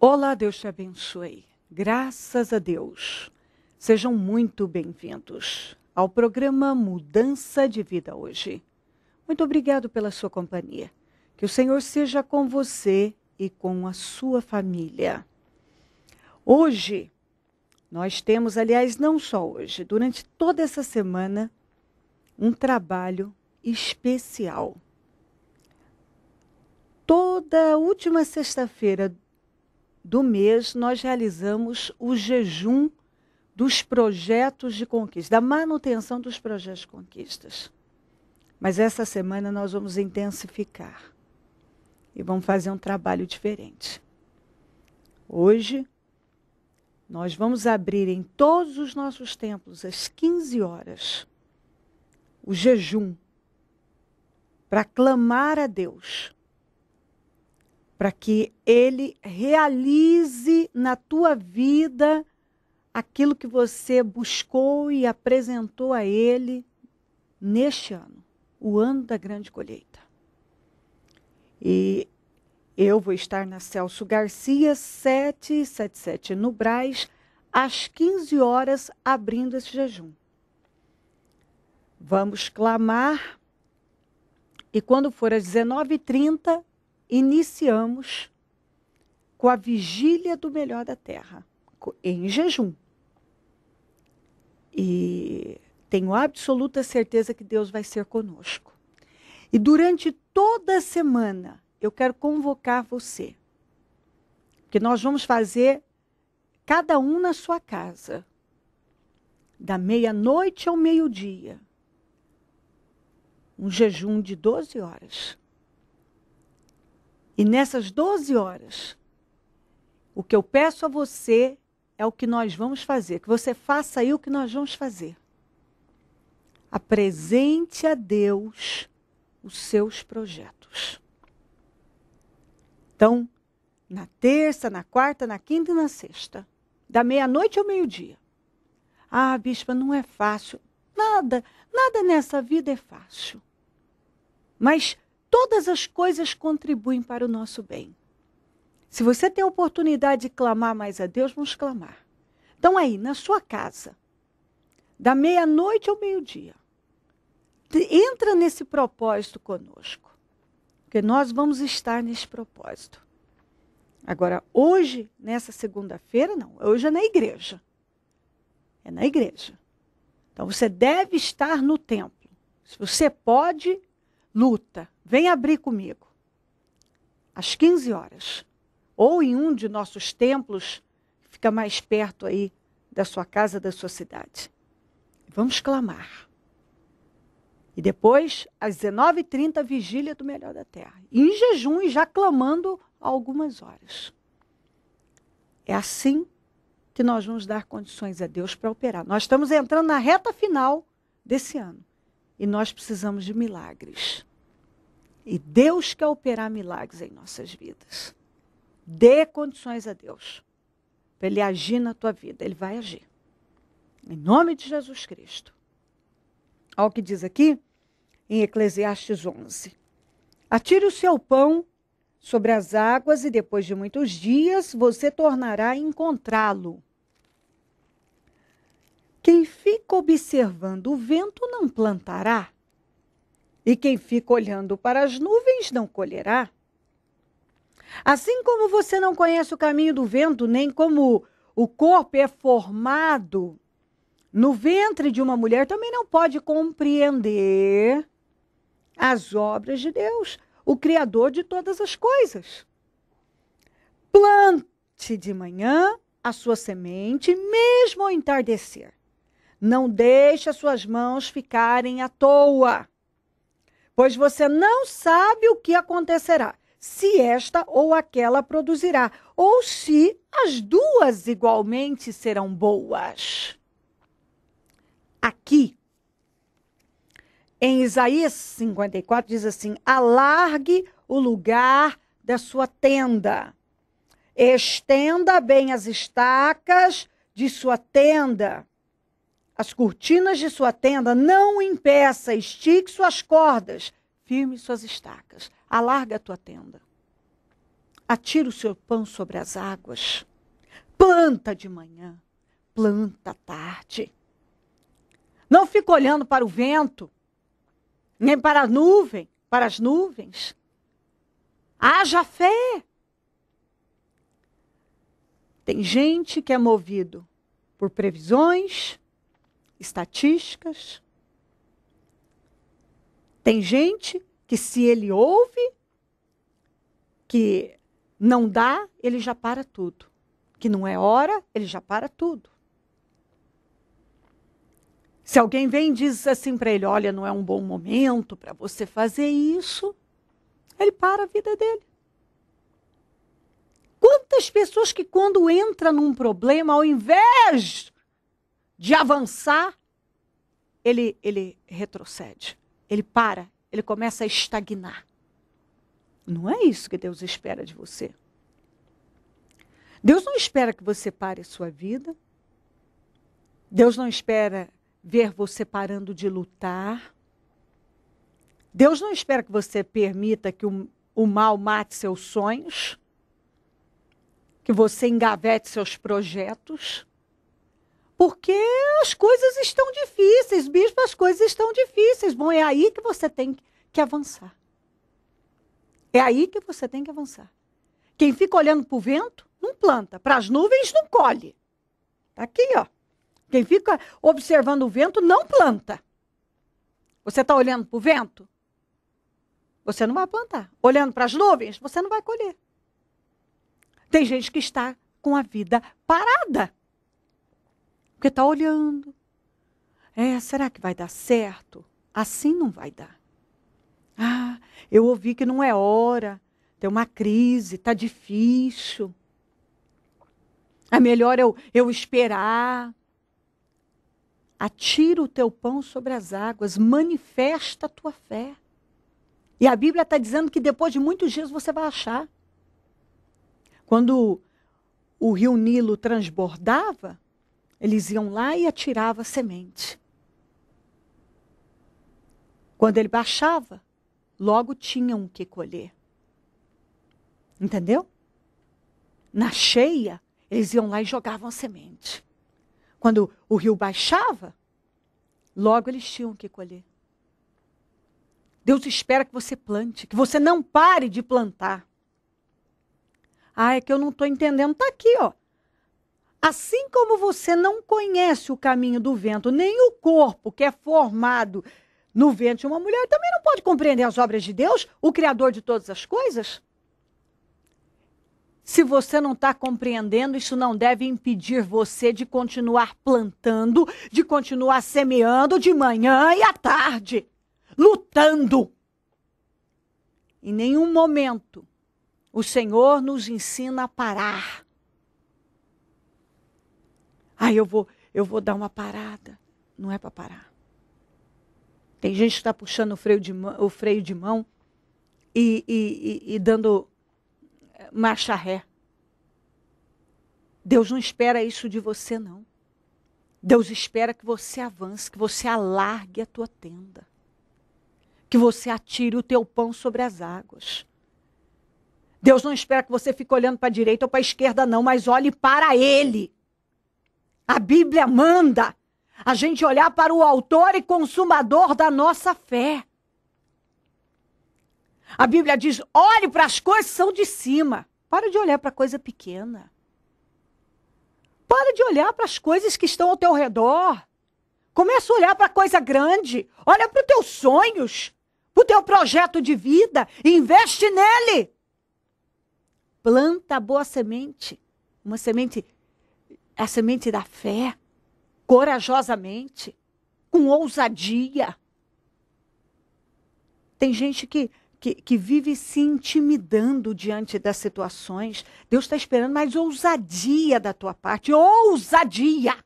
Olá, Deus te abençoe. Graças a Deus. Sejam muito bem-vindos ao programa Mudança de Vida hoje. Muito obrigado pela sua companhia. Que o Senhor seja com você e com a sua família. Hoje, nós temos, aliás, não só hoje, durante toda essa semana, um trabalho especial. Toda última sexta-feira do mês, nós realizamos o jejum dos projetos de conquista, da manutenção dos projetos de conquistas. Mas essa semana nós vamos intensificar e vamos fazer um trabalho diferente. Hoje, nós vamos abrir em todos os nossos templos, às 15 horas, o jejum para clamar a Deus para que ele realize na tua vida aquilo que você buscou e apresentou a ele neste ano, o ano da grande colheita. E eu vou estar na Celso Garcia 777 no Braz às 15 horas abrindo esse jejum. Vamos clamar e quando for às 19h30, iniciamos com a vigília do melhor da terra, em jejum. E tenho absoluta certeza que Deus vai ser conosco. E durante toda a semana, eu quero convocar você. Porque nós vamos fazer cada um na sua casa, da meia-noite ao meio-dia, um jejum de 12 horas. E nessas 12 horas, o que eu peço a você é o que nós vamos fazer, que você faça aí o que nós vamos fazer. Apresente a Deus os seus projetos. Então, na terça, na quarta, na quinta e na sexta, da meia-noite ao meio-dia. Ah, bispa, não é fácil. Nada, nada nessa vida é fácil. Mas todas as coisas contribuem para o nosso bem. Se você tem a oportunidade de clamar mais a Deus, vamos clamar. Então, aí, na sua casa, da meia-noite ao meio-dia, entra nesse propósito conosco. Porque nós vamos estar nesse propósito. Agora, hoje, nessa segunda-feira, não. Hoje é na igreja. É na igreja. Então, você deve estar no templo. Se você pode, luta. Vem abrir comigo. Às 15 horas. Ou em um de nossos templos, que fica mais perto aí da sua casa, da sua cidade. Vamos clamar. E depois, às 19h30, vigília do melhor da terra. Em jejum e já clamando algumas horas. É assim que nós vamos dar condições a Deus para operar. Nós estamos entrando na reta final desse ano e nós precisamos de milagres. E Deus quer operar milagres em nossas vidas. Dê condições a Deus para Ele agir na tua vida. Ele vai agir. Em nome de Jesus Cristo. Olha o que diz aqui em Eclesiastes 11: Atire o seu pão sobre as águas e depois de muitos dias você tornará a encontrá-lo. Quem fica observando o vento não plantará e quem fica olhando para as nuvens não colherá. Assim como você não conhece o caminho do vento, nem como o corpo é formado no ventre de uma mulher, também não pode compreender as obras de Deus, o Criador de todas as coisas. Plante de manhã a sua semente, mesmo ao entardecer. Não deixe as suas mãos ficarem à toa pois você não sabe o que acontecerá, se esta ou aquela produzirá, ou se as duas igualmente serão boas. Aqui, em Isaías 54, diz assim: alargue o lugar da sua tenda, estenda bem as estacas de sua tenda as cortinas de sua tenda, não impeça, estique suas cordas, firme suas estacas, alarga a tua tenda. Atira o seu pão sobre as águas, planta de manhã, planta à tarde. Não fica olhando para o vento, nem para a nuvem, para as nuvens. Haja fé. Tem gente que é movido por previsões, estatísticas. Tem gente que, se ele ouve que não dá, ele já para tudo. Que não é hora, ele já para tudo. Se alguém vem e diz assim para ele: Olha, não é um bom momento para você fazer isso, ele para a vida dele. Quantas pessoas que, quando entra num problema, ao invés de avançar, ele, ele retrocede, ele para, ele começa a estagnar. Não é isso que Deus espera de você. Deus não espera que você pare a sua vida. Deus não espera ver você parando de lutar. Deus não espera que você permita que o, o mal mate seus sonhos, que você engavete seus projetos porque as coisas estão difíceis, bispo, as coisas estão difíceis. Bom, é aí que você tem que avançar. É aí que você tem que avançar. Quem fica olhando para o vento, não planta. Para as nuvens, não colhe. Está aqui, ó. Quem fica observando o vento, não planta. Você está olhando para o vento? Você não vai plantar. Olhando para as nuvens, você não vai colher. Tem gente que está com a vida parada porque está olhando. É, será que vai dar certo? Assim não vai dar. Ah, eu ouvi que não é hora, tem uma crise, está difícil. É melhor eu, eu esperar. Atira o teu pão sobre as águas, manifesta a tua fé. E a Bíblia está dizendo que depois de muitos dias você vai achar. Quando o rio Nilo transbordava, eles iam lá e atiravam a semente. Quando ele baixava, logo tinham o que colher. Entendeu? Na cheia, eles iam lá e jogavam a semente. Quando o rio baixava, logo eles tinham o que colher. Deus espera que você plante, que você não pare de plantar. Ah, é que eu não estou entendendo. Está aqui, ó. Assim como você não conhece o caminho do vento, nem o corpo que é formado no vento de uma mulher, também não pode compreender as obras de Deus, o Criador de todas as coisas? Se você não está compreendendo, isso não deve impedir você de continuar plantando, de continuar semeando de manhã e à tarde, lutando. Em nenhum momento o Senhor nos ensina a parar. Ah, eu vou, eu vou dar uma parada. Não é para parar. Tem gente que está puxando o freio de mão, o freio de mão e, e, e, e dando eh, marcha ré. Deus não espera isso de você, não. Deus espera que você avance, que você alargue a tua tenda, que você atire o teu pão sobre as águas. Deus não espera que você fique olhando para a direita ou para a esquerda, não, mas olhe para Ele. A Bíblia manda a gente olhar para o autor e consumador da nossa fé. A Bíblia diz: olhe para as coisas que são de cima. Para de olhar para coisa pequena. Para de olhar para as coisas que estão ao teu redor. Começa a olhar para coisa grande. Olha para os teus sonhos, para o teu projeto de vida. Investe nele. Planta boa semente, uma semente a semente da fé, corajosamente, com ousadia. Tem gente que, que, que vive se intimidando diante das situações. Deus está esperando mais ousadia da tua parte. Ousadia!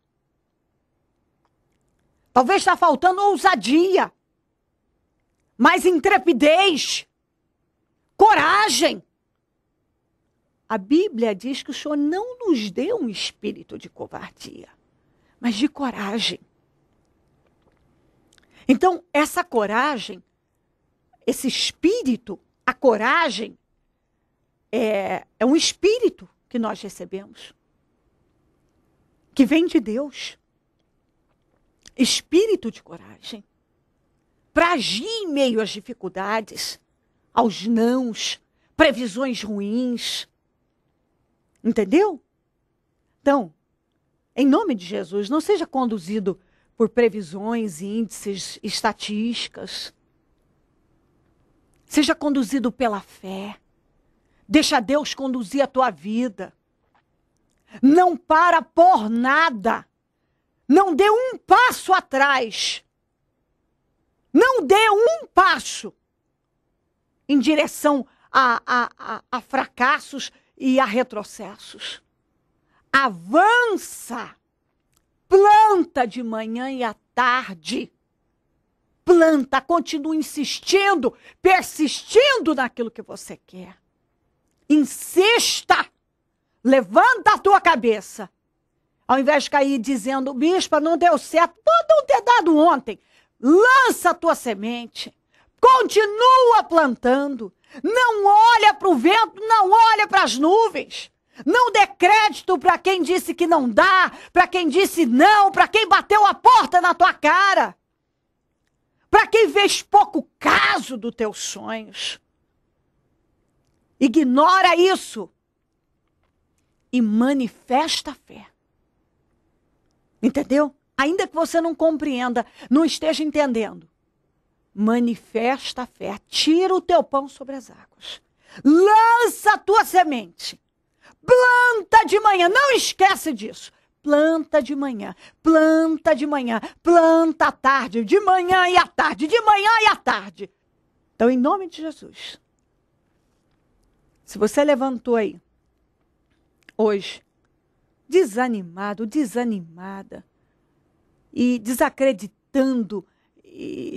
Talvez está faltando ousadia, mais intrepidez, coragem. A Bíblia diz que o Senhor não nos deu um espírito de covardia, mas de coragem. Então, essa coragem, esse espírito, a coragem, é, é um espírito que nós recebemos, que vem de Deus. Espírito de coragem para agir em meio às dificuldades, aos nãos, previsões ruins, Entendeu? Então, em nome de Jesus, não seja conduzido por previsões, índices, estatísticas. Seja conduzido pela fé. Deixa Deus conduzir a tua vida. Não para por nada. Não dê um passo atrás. Não dê um passo em direção a, a, a, a fracassos, e há retrocessos. Avança, planta de manhã e à tarde. Planta, continua insistindo, persistindo naquilo que você quer. Insista, levanta a tua cabeça. Ao invés de cair dizendo, bispa, não deu certo, pode não ter dado ontem. Lança a tua semente, continua plantando não olha para o vento, não olha para as nuvens. Não dê crédito para quem disse que não dá, para quem disse não, para quem bateu a porta na tua cara. Para quem fez pouco caso dos teus sonhos. Ignora isso e manifesta a fé. Entendeu? Ainda que você não compreenda, não esteja entendendo manifesta a fé, tira o teu pão sobre as águas, lança a tua semente, planta de manhã, não esquece disso. Planta de manhã, planta de manhã, planta à tarde, de manhã e à tarde, de manhã e à tarde. Então, em nome de Jesus, se você levantou aí hoje, desanimado, desanimada e desacreditando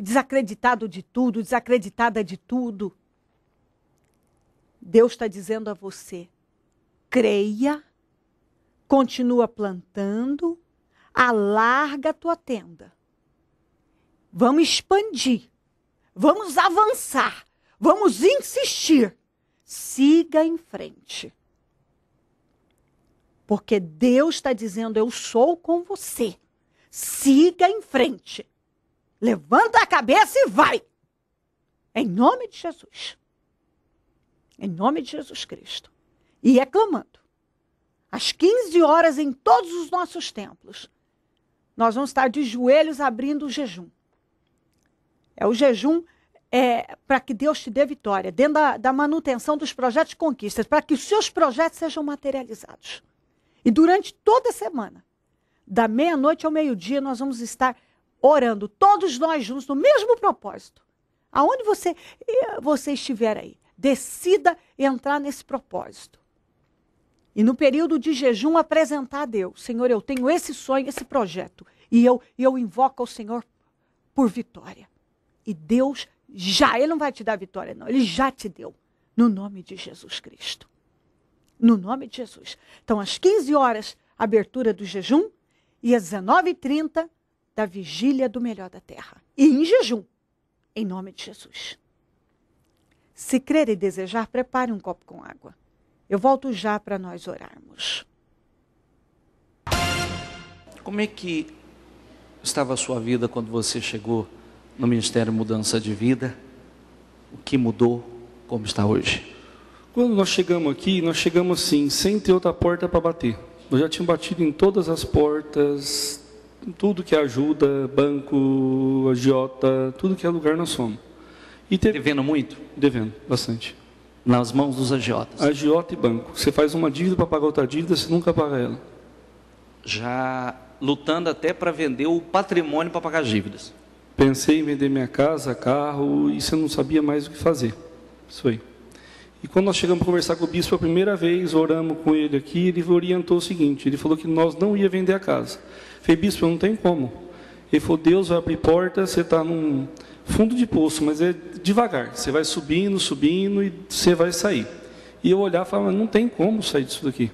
desacreditado de tudo, desacreditada de tudo. Deus está dizendo a você: creia, continua plantando, alarga a tua tenda. Vamos expandir, vamos avançar, vamos insistir. Siga em frente. Porque Deus está dizendo: Eu sou com você. Siga em frente. Levanta a cabeça e vai. Em nome de Jesus. Em nome de Jesus Cristo. E é clamando. Às 15 horas em todos os nossos templos. Nós vamos estar de joelhos abrindo o jejum. É o jejum é, para que Deus te dê vitória, dentro da, da manutenção dos projetos de conquistas, para que os seus projetos sejam materializados. E durante toda a semana, da meia-noite ao meio-dia, nós vamos estar orando, todos nós juntos, no mesmo propósito. Aonde você, você estiver aí, decida entrar nesse propósito. E no período de jejum, apresentar a Deus: Senhor, eu tenho esse sonho, esse projeto. E eu, eu invoco ao Senhor por vitória. E Deus já, Ele não vai te dar vitória, não. Ele já te deu. No nome de Jesus Cristo. No nome de Jesus. Então, às 15 horas, abertura do jejum. E às 19h30, da vigília do melhor da terra. E em jejum, em nome de Jesus. Se crer e desejar, prepare um copo com água. Eu volto já para nós orarmos. Como é que estava a sua vida quando você chegou no Ministério Mudança de Vida? O que mudou? Como está hoje? Quando nós chegamos aqui, nós chegamos assim, sem ter outra porta para bater. Eu já tinha batido em todas as portas, tudo que ajuda, banco, agiota, tudo que é lugar nós somos. E teve... Devendo muito? Devendo, bastante. Nas mãos dos agiotas? Agiota e banco. Você faz uma dívida para pagar outra dívida, você nunca paga ela. Já lutando até para vender o patrimônio para pagar as dívidas. Pensei em vender minha casa, carro, e você não sabia mais o que fazer. Isso aí. E quando nós chegamos a conversar com o bispo a primeira vez, oramos com ele aqui, ele orientou o seguinte, ele falou que nós não ia vender a casa. falei, bispo, não tem como. Ele falou, Deus vai abrir porta, você está num fundo de poço, mas é devagar. Você vai subindo, subindo e você vai sair. E eu olhar e falar, não tem como sair disso daqui.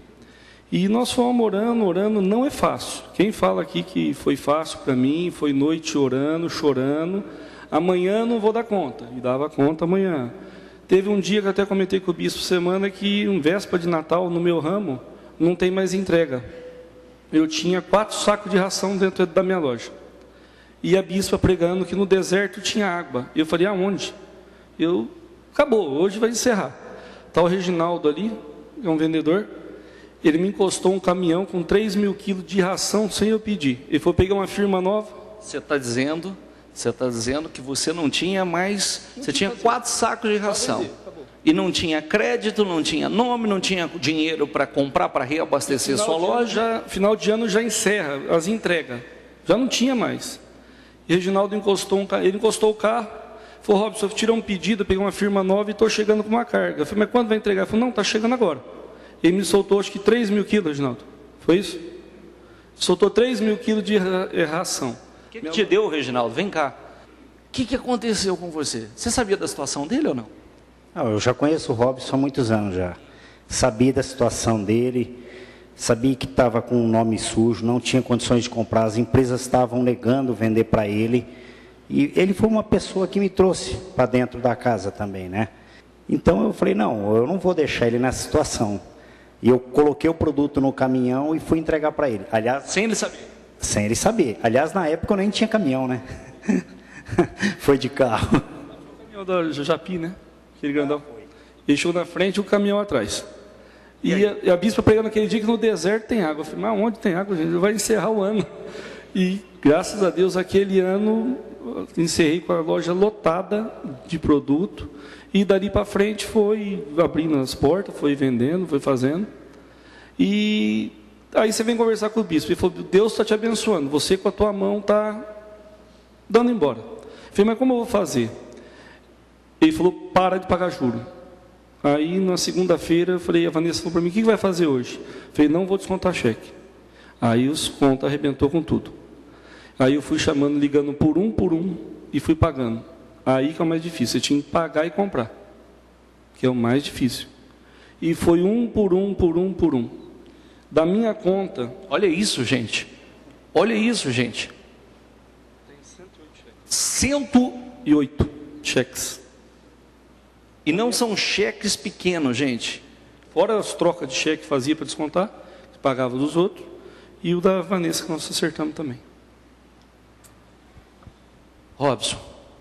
E nós fomos orando, orando, não é fácil. Quem fala aqui que foi fácil para mim, foi noite orando, chorando, amanhã não vou dar conta. E dava conta amanhã. Teve um dia que até comentei com o bispo semana que, um véspera de Natal, no meu ramo, não tem mais entrega. Eu tinha quatro sacos de ração dentro da minha loja. E a bispa pregando que no deserto tinha água. Eu falei, aonde? Eu, acabou, hoje vai encerrar. Está o Reginaldo ali, é um vendedor. Ele me encostou um caminhão com 3 mil quilos de ração sem eu pedir. Ele foi pegar uma firma nova. Você está dizendo você está dizendo que você não tinha mais, você tinha quatro sacos de ração. E não tinha crédito, não tinha nome, não tinha dinheiro para comprar, para reabastecer sua loja. Ano, já, final de ano já encerra as entregas. Já não tinha mais. E Reginaldo encostou um carro, ele encostou o carro, falou, Robson, tirou um pedido, peguei uma firma nova e estou chegando com uma carga. Eu falei, mas quando vai entregar? Ele falou, não, está chegando agora. Ele me soltou acho que 3 mil quilos, Reginaldo. Foi isso? Soltou 3 mil quilos de eh, ração que, que te deu, Reginaldo? Vem cá. O que, que aconteceu com você? Você sabia da situação dele ou não? não? Eu já conheço o Robson há muitos anos já. Sabia da situação dele, sabia que estava com o um nome sujo, não tinha condições de comprar, as empresas estavam negando vender para ele. E ele foi uma pessoa que me trouxe para dentro da casa também, né? Então eu falei, não, eu não vou deixar ele nessa situação. E eu coloquei o produto no caminhão e fui entregar para ele. Aliás, sem ele saber. Sem ele saber. Aliás, na época eu nem tinha caminhão, né? foi de carro. O caminhão da Japi, né? Aquele grandão. foi. chegou na frente e o caminhão atrás. E, e a, e a bispa pregando aquele dia que no deserto tem água. Eu falei, mas onde tem água, gente? Vai encerrar o ano. E graças a Deus, aquele ano, encerrei com a loja lotada de produto. E dali para frente foi abrindo as portas, foi vendendo, foi fazendo. E Aí você vem conversar com o bispo e falou: Deus está te abençoando, você com a tua mão está dando embora. Eu falei, mas como eu vou fazer? Ele falou: para de pagar juro. Aí na segunda-feira eu falei: a Vanessa falou para mim: o que vai fazer hoje? Eu falei: não vou descontar cheque. Aí os contos arrebentou com tudo. Aí eu fui chamando, ligando por um por um e fui pagando. Aí que é o mais difícil, você tinha que pagar e comprar, que é o mais difícil. E foi um por um, por um, por um da minha conta. Olha isso, gente. Olha isso, gente. Tem 108 cheques. cheques. E não são cheques pequenos, gente. Fora as trocas de cheque que fazia para descontar, que pagava dos outros, e o da Vanessa que nós acertamos também. Robson,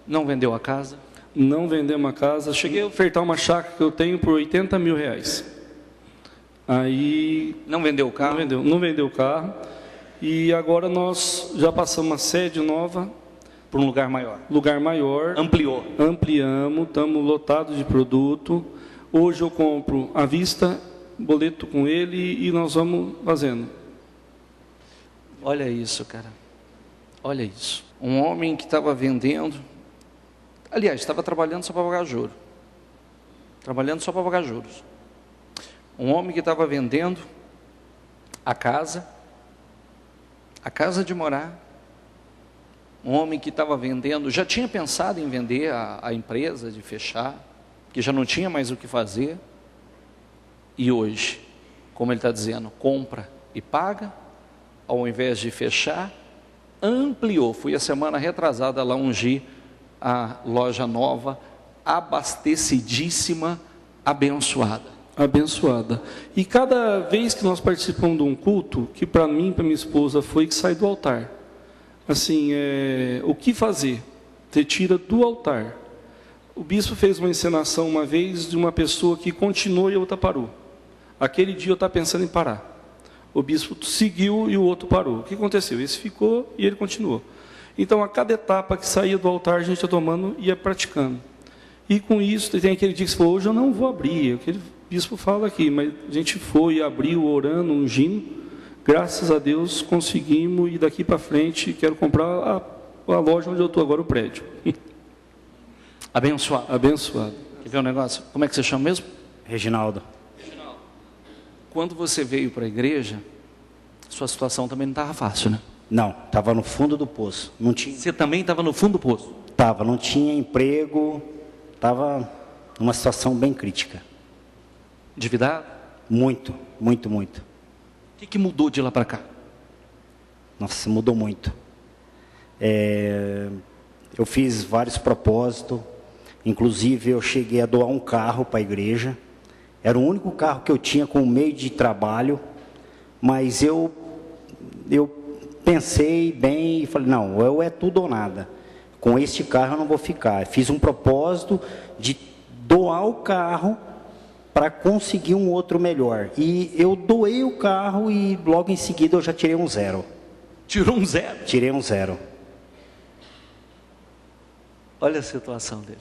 não vendeu a casa? Não vendemos a casa. Cheguei a ofertar uma chácara que eu tenho por 80 mil reais. Aí não vendeu o carro, não vendeu, não vendeu o carro. E agora nós já passamos uma sede nova para um lugar maior. Lugar maior. Ampliou. Ampliamos, estamos lotados de produto. Hoje eu compro à vista, boleto com ele e nós vamos fazendo. Olha isso, cara. Olha isso. Um homem que estava vendendo, aliás, estava trabalhando só para pagar juros. Trabalhando só para pagar juros um homem que estava vendendo a casa, a casa de morar, um homem que estava vendendo, já tinha pensado em vender a, a empresa, de fechar, que já não tinha mais o que fazer, e hoje, como ele está dizendo, compra e paga, ao invés de fechar, ampliou. Fui a semana retrasada lá ungir a loja nova, abastecidíssima, abençoada abençoada. E cada vez que nós participamos de um culto, que para mim, para minha esposa, foi que sai do altar. Assim, é, o que fazer? tira do altar. O bispo fez uma encenação uma vez de uma pessoa que continuou e a outra parou. Aquele dia eu estava pensando em parar. O bispo seguiu e o outro parou. O que aconteceu? Esse ficou e ele continuou. Então, a cada etapa que saía do altar, a gente está tomando e ia praticando. E com isso, tem aquele dia que você falou, hoje eu não vou abrir. Aquele, bispo fala aqui, mas a gente foi, abriu, orando, ungindo. Graças a Deus conseguimos e daqui para frente quero comprar a, a loja onde eu estou agora, o prédio. Abençoado. Abençoado. Quer ver um negócio? Como é que você chama mesmo? Reginaldo. Reginaldo. Quando você veio para a igreja, sua situação também não estava fácil, né? Não, estava no fundo do poço. Não tinha. Você também estava no fundo do poço? Estava, não tinha emprego, estava numa situação bem crítica. Endividado? Muito, muito, muito. O que, que mudou de lá para cá? Nossa, mudou muito. É, eu fiz vários propósitos, inclusive eu cheguei a doar um carro para a igreja. Era o único carro que eu tinha com meio de trabalho, mas eu, eu pensei bem e falei, não, ou é tudo ou nada. Com este carro eu não vou ficar. Fiz um propósito de doar o carro para conseguir um outro melhor. E eu doei o carro e logo em seguida eu já tirei um zero. Tirou um zero? Tirei um zero. Olha a situação dele.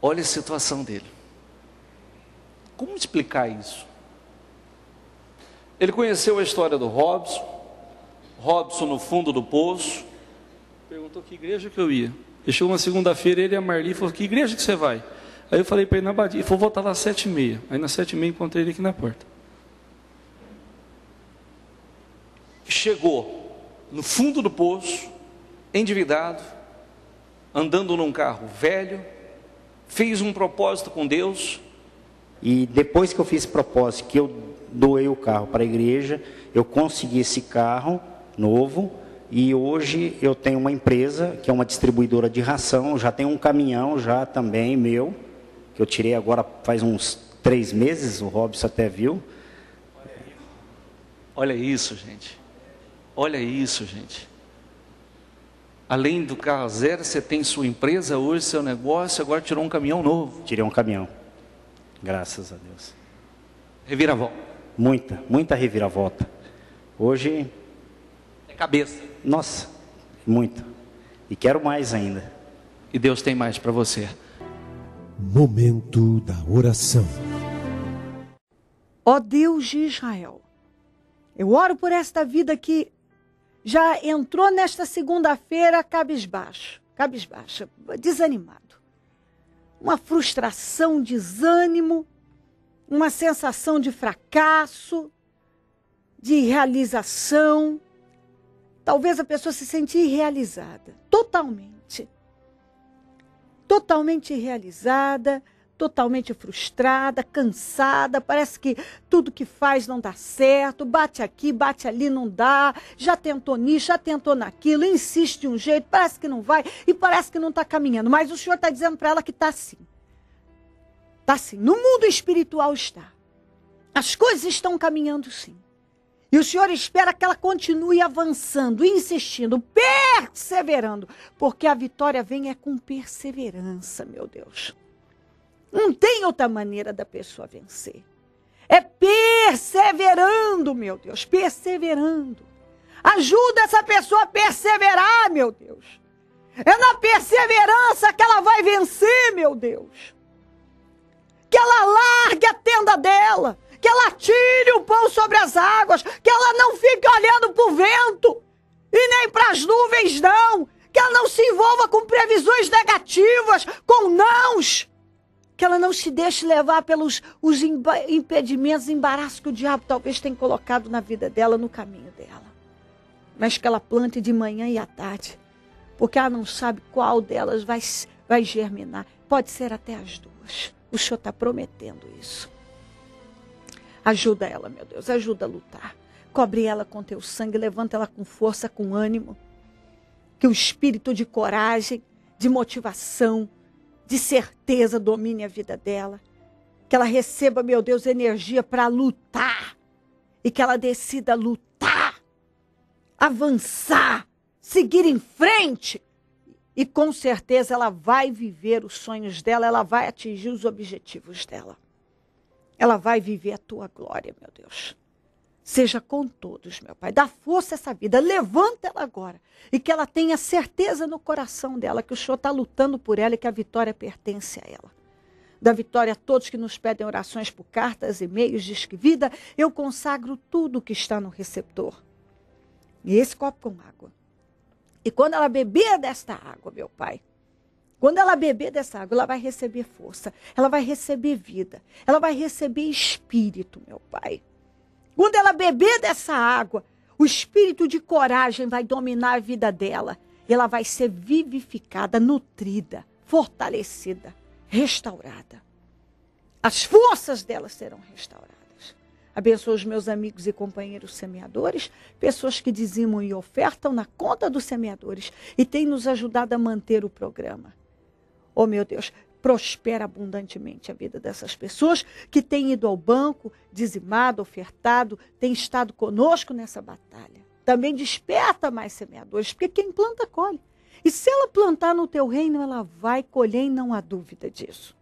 Olha a situação dele. Como explicar isso? Ele conheceu a história do Robson. Robson no fundo do poço. Perguntou que igreja que eu ia. Deixou uma segunda-feira, ele e a Marli falou: Que igreja que você vai? Aí eu falei para ele na Badia, vou voltar lá às sete e meia. Aí na sete e meia encontrei ele aqui na porta. Chegou no fundo do poço, endividado, andando num carro velho, fez um propósito com Deus. E depois que eu fiz propósito, que eu doei o carro para a igreja, eu consegui esse carro novo, e hoje eu tenho uma empresa que é uma distribuidora de ração, já tenho um caminhão já também meu que eu tirei agora faz uns três meses, o Robson até viu. Olha isso, gente. Olha isso, gente. Além do carro zero, você tem sua empresa hoje, seu negócio, agora tirou um caminhão novo. Tirei um caminhão. Graças a Deus. Reviravolta. Muita, muita reviravolta. Hoje. É cabeça. Nossa, muito. E quero mais ainda. E Deus tem mais para você. Momento da oração. Ó Deus de Israel, eu oro por esta vida que já entrou nesta segunda-feira cabisbaixo, cabisbaixa, desanimado. Uma frustração, desânimo, uma sensação de fracasso, de realização. Talvez a pessoa se sente irrealizada, totalmente totalmente realizada, totalmente frustrada, cansada, parece que tudo que faz não dá certo, bate aqui, bate ali, não dá, já tentou nisso, já tentou naquilo, insiste de um jeito, parece que não vai e parece que não está caminhando. Mas o senhor está dizendo para ela que está assim. Está assim. No mundo espiritual está. As coisas estão caminhando sim. E o senhor espera que ela continue avançando, insistindo, perseverando, porque a vitória vem é com perseverança, meu Deus. Não tem outra maneira da pessoa vencer. É perseverando, meu Deus, perseverando. Ajuda essa pessoa a perseverar, meu Deus. É na perseverança que ela vai vencer, meu Deus. Que ela largue a tenda dela que ela tire o pão sobre as águas, que ela não fique olhando para o vento e nem para as nuvens, não, que ela não se envolva com previsões negativas, com nãos, que ela não se deixe levar pelos os impedimentos, embaraços que o diabo talvez tenha colocado na vida dela, no caminho dela, mas que ela plante de manhã e à tarde, porque ela não sabe qual delas vai, vai germinar, pode ser até as duas. O senhor está prometendo isso. Ajuda ela, meu Deus, ajuda a lutar. Cobre ela com teu sangue, levanta ela com força, com ânimo. Que o espírito de coragem, de motivação, de certeza domine a vida dela. Que ela receba, meu Deus, energia para lutar. E que ela decida lutar, avançar, seguir em frente. E com certeza ela vai viver os sonhos dela, ela vai atingir os objetivos dela ela vai viver a tua glória, meu Deus. Seja com todos, meu Pai. Dá força a essa vida. Levanta ela agora. E que ela tenha certeza no coração dela que o Senhor está lutando por ela e que a vitória pertence a ela. Da vitória a todos que nos pedem orações por cartas, e-mails, diz que vida, eu consagro tudo que está no receptor. E esse copo com água. E quando ela beber desta água, meu Pai, quando ela beber dessa água, ela vai receber força, ela vai receber vida, ela vai receber espírito, meu Pai. Quando ela beber dessa água, o espírito de coragem vai dominar a vida dela. E ela vai ser vivificada, nutrida, fortalecida, restaurada. As forças dela serão restauradas. Abençoa os meus amigos e companheiros semeadores, pessoas que dizimam e ofertam na conta dos semeadores e têm nos ajudado a manter o programa oh meu Deus, prospera abundantemente a vida dessas pessoas que têm ido ao banco, dizimado, ofertado, têm estado conosco nessa batalha. Também desperta mais semeadores, porque quem planta, colhe. E se ela plantar no teu reino, ela vai colher e não há dúvida disso.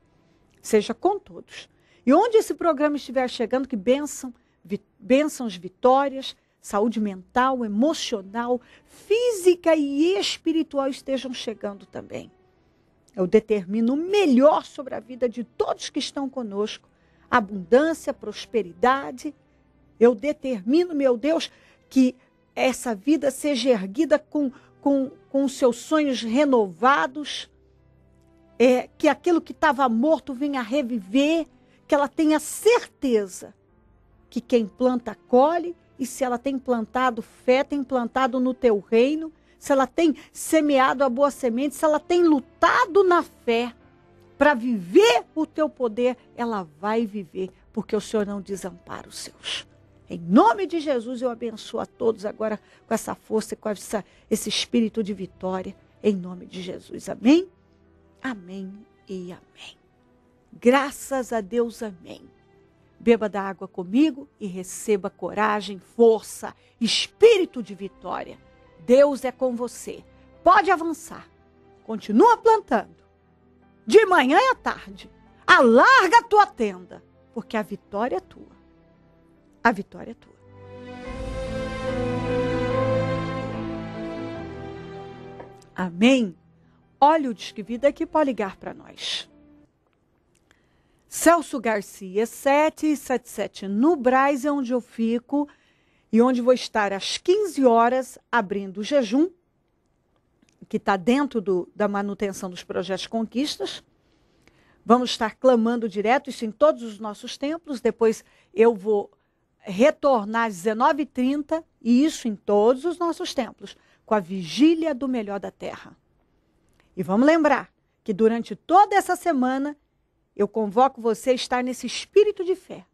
Seja com todos. E onde esse programa estiver chegando, que benção, vi, bênçãos, vitórias, saúde mental, emocional, física e espiritual estejam chegando também. Eu determino o melhor sobre a vida de todos que estão conosco. Abundância, prosperidade. Eu determino, meu Deus, que essa vida seja erguida com, com, com seus sonhos renovados. É, que aquilo que estava morto venha reviver. Que ela tenha certeza que quem planta colhe. E se ela tem plantado fé, tem plantado no teu reino se ela tem semeado a boa semente, se ela tem lutado na fé para viver o teu poder, ela vai viver, porque o Senhor não desampara os seus. Em nome de Jesus, eu abençoo a todos agora com essa força e com essa, esse espírito de vitória. Em nome de Jesus. Amém? Amém e amém. Graças a Deus, amém. Beba da água comigo e receba coragem, força, espírito de vitória. Deus é com você. Pode avançar. Continua plantando. De manhã e à tarde. Alarga a tua tenda, porque a vitória é tua. A vitória é tua. Amém? Olha o Disque Vida que pode ligar para nós. Celso Garcia, 777, no Braz é onde eu fico e onde vou estar às 15 horas abrindo o jejum, que está dentro do, da manutenção dos projetos conquistas. Vamos estar clamando direto, isso em todos os nossos templos. Depois eu vou retornar às 19h30, e isso em todos os nossos templos, com a vigília do melhor da terra. E vamos lembrar que durante toda essa semana eu convoco você a estar nesse espírito de fé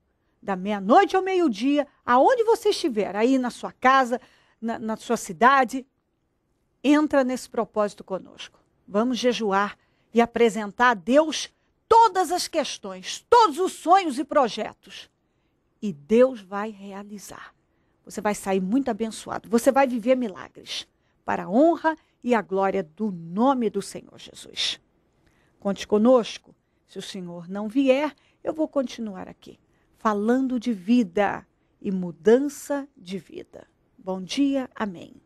da meia-noite ao meio-dia, aonde você estiver, aí na sua casa, na, na sua cidade, entra nesse propósito conosco. Vamos jejuar e apresentar a Deus todas as questões, todos os sonhos e projetos. E Deus vai realizar. Você vai sair muito abençoado. Você vai viver milagres para a honra e a glória do nome do Senhor Jesus. Conte conosco. Se o Senhor não vier, eu vou continuar aqui falando de vida e mudança de vida. Bom dia, amém.